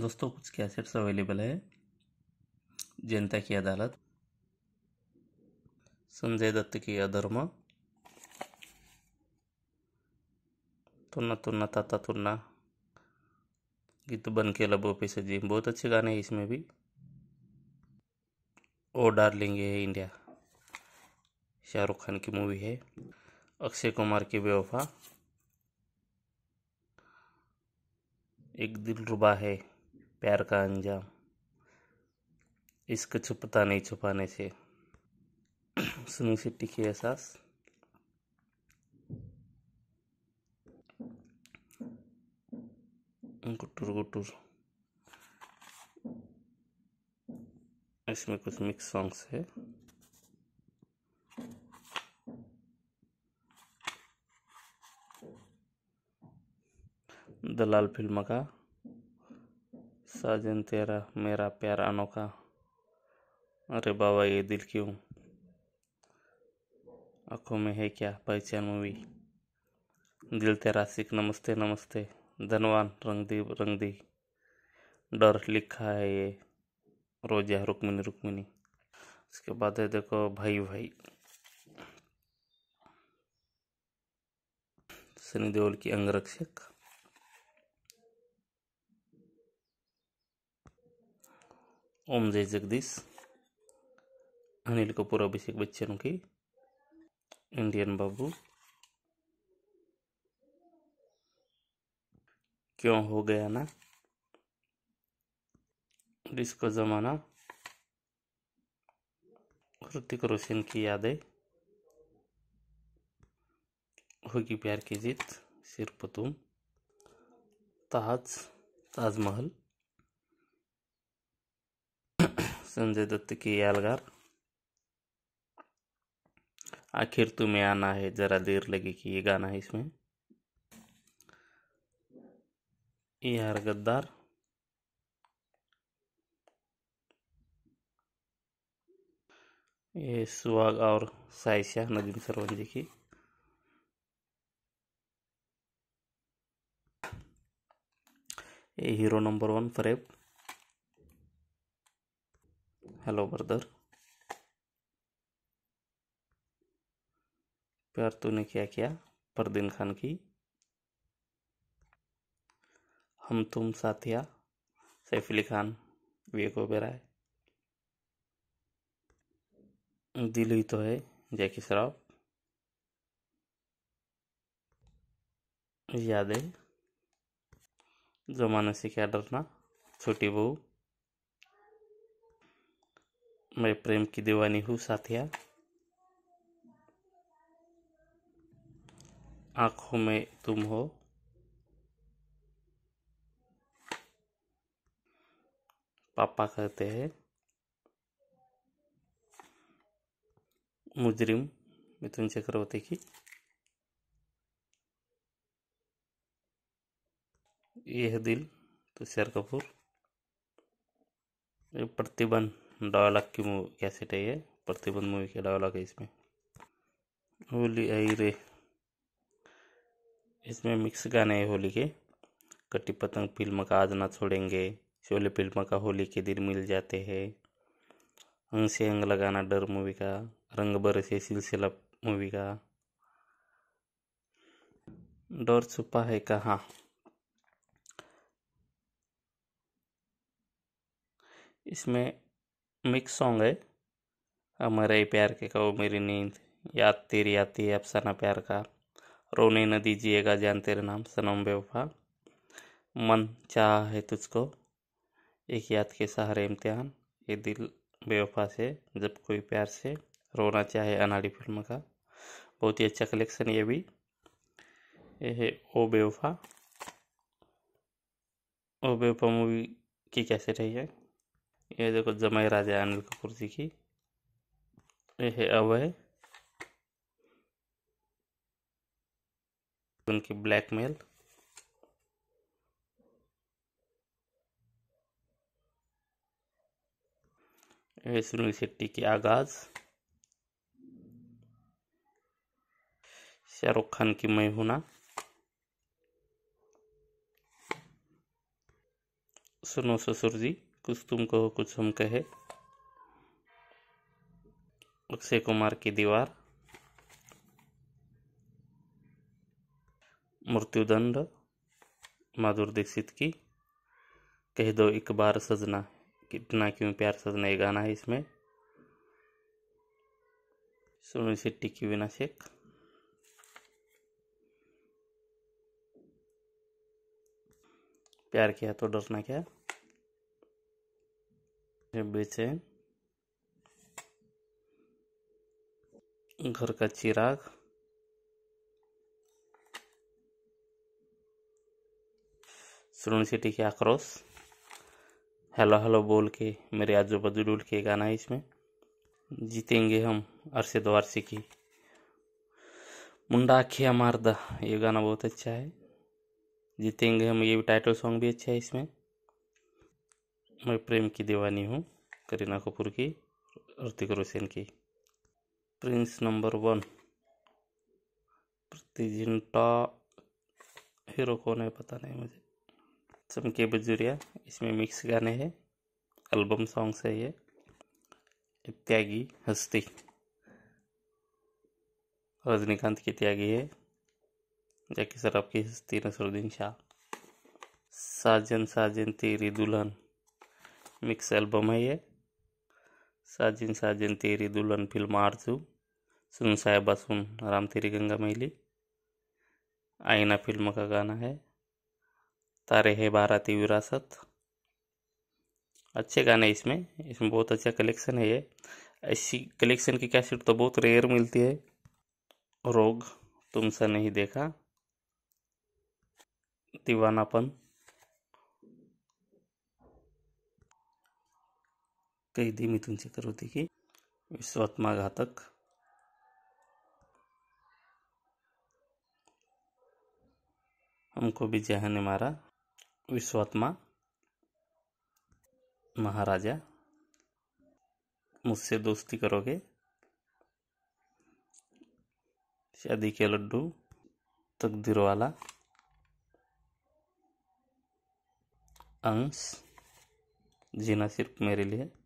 दोस्तों कुछ cassettes available है जनता की अदालत संजय दत्त की अधर्म तुन्ना तुन्ना ताता तुन्ना गीत बन के लबो पे सजी बहुत अच्छे गाने हैं इसमें भी ओ डार्लिंग है इंडिया शाहरुख खान की मूवी है अक्षय कुमार की बेवफा एक दिल रुबा है प्यार का अंजाम इश्क छुपता नहीं छुपाने से सुनी से के एहसास गुटुर गुटुर इसमें कुछ मिक्स सॉन्ग्स है दलाल फिल्म का साजन तेरा मेरा प्यार अनोखा अरे बाबा ये दिल क्यों आँखों में है क्या पहचान मूवी दिल तेरा सिख नमस्ते नमस्ते धनवान रंग दी रंग दी डर लिखा है ये रोजा रुक्मिनी रुक्मिनी उसके बाद है देखो भाई भाई सनी देओल की अंगरक्षक ओम जय जगदीश अनिल कपूर अभिषेक बच्चन की इंडियन बाबू क्यों हो गया ना डिस्को ज़माना ऋतिक रोशन की यादें होगी प्यार की जीत सिर्फ तुम ताज ताजमहल संजय दत्त की यालगार आखिर तुम्हें आना है ज़रा देर लगेगी ये गाना है इसमें यार गद्दार ये सुहाग और साइशाह नदीम सरवन जी की ये hero number one Fareb hello brother Pyaar Tune क्या किया परदीन खान की हम तुम साथिया सैफ अली खान विवेक ओबेराय दिल ही तो है जैकी श्रॉफ यादें जमाने से क्या डरना छोटी बहू मैं प्रेम की दीवानी हूँ साथिया आंखों में तुम हो पापा कहते हैं मुजरिम मिथुन चक्रवर्ती की यह दिल तुषार कपूर प्रतिबंध डायलॉग की मूवी कैसेट है ये प्रतिबंध मूवी के डायलॉग है इसमें होली आई रे इसमें मिक्स गाने हैं होली के कट्टी पतंग फिल्म का आज ना छोड़ेंगे शोले फिल्म का होली के दिन मिल जाते हैं अंग से अंग लगाना डर मूवी का रंग बर से सिलसिला मूवी का डर छुपा है कहाँ इसमें मिक्स सॉन्ग है अमरे प्यार के कहो मेरी नींद याद तेरी आती है अफसाना प्यार का रोने न दीजिएगा जान तेरे नाम सनम बेवफा मन चाह है तुझको एक याद के सहारे इम्तिहान ये दिल बेवफा से जब कोई प्यार से रोना चाहे अनाड़ी फिल्म का बहुत ही अच्छा कलेक्शन ये भी ये है ओ बेवफा ओ बेवफा मूवी की कैसे रही है ये देखो जमाई राजा अनिल कपूर जी की ये है अवय उनकी ब्लैकमेल सुनील शेट्टी की आगाज शाहरुख खान की मैं हूं सुनो ससुर जी कुछ तुम कहो कुछ हम कहे अक्षय कुमार की दीवार मृत्युदंड माधुर दीक्षित की कह दो एक बार सजना कितना क्यों प्यार सजना ये गाना है इसमें सुनील शेट्टी की बिना शेख प्यार किया तो डरना क्या बेचे घर का चिराग सुरुण सिटी के आक्रोश हेलो हेलो बोल के मेरे आजू बाजू डूल के गाना है इसमें जीतेंगे हम अरशद वारसी की मुंडा अखिया मारदा ये गाना बहुत अच्छा है जीतेंगे हम ये भी टाइटल सॉन्ग भी अच्छा है इसमें मैं प्रेम की दीवानी हूँ करीना कपूर की ऋतिक रोशन की प्रिंस नंबर वन प्रतिजिंटा हीरो कौन है पता नहीं मुझे चमके बजूरिया इसमें मिक्स गाने हैं एल्बम सॉन्ग्स है ये त्यागी हस्ती रजनीकांत की त्यागी है जैकि सराफ की हस्ती नसरुद्दीन शाह साजन साजन तेरी दुल्हन मिक्स एल्बम है ये साजिन साजिन तेरी दुल्हन फिल्म आरजू सुन साहेबा सुन राम तेरी गंगा मैली आईना फिल्म का गाना है तारे है बाराती विरासत अच्छे गाने इसमें इसमें बहुत अच्छा कलेक्शन है ये ऐसी कलेक्शन की कैसेट तो बहुत रेयर मिलती है रोग तुमसे नहीं देखा दीवानापन कैदी मिथुन चक्रवर्ती की विश्वात्मा घातक हमको विजया ने मारा विश्वात्मा महाराजा मुझसे दोस्ती करोगे शादी के लड्डू तकदीर वाला अंश जीना सिर्फ मेरे लिए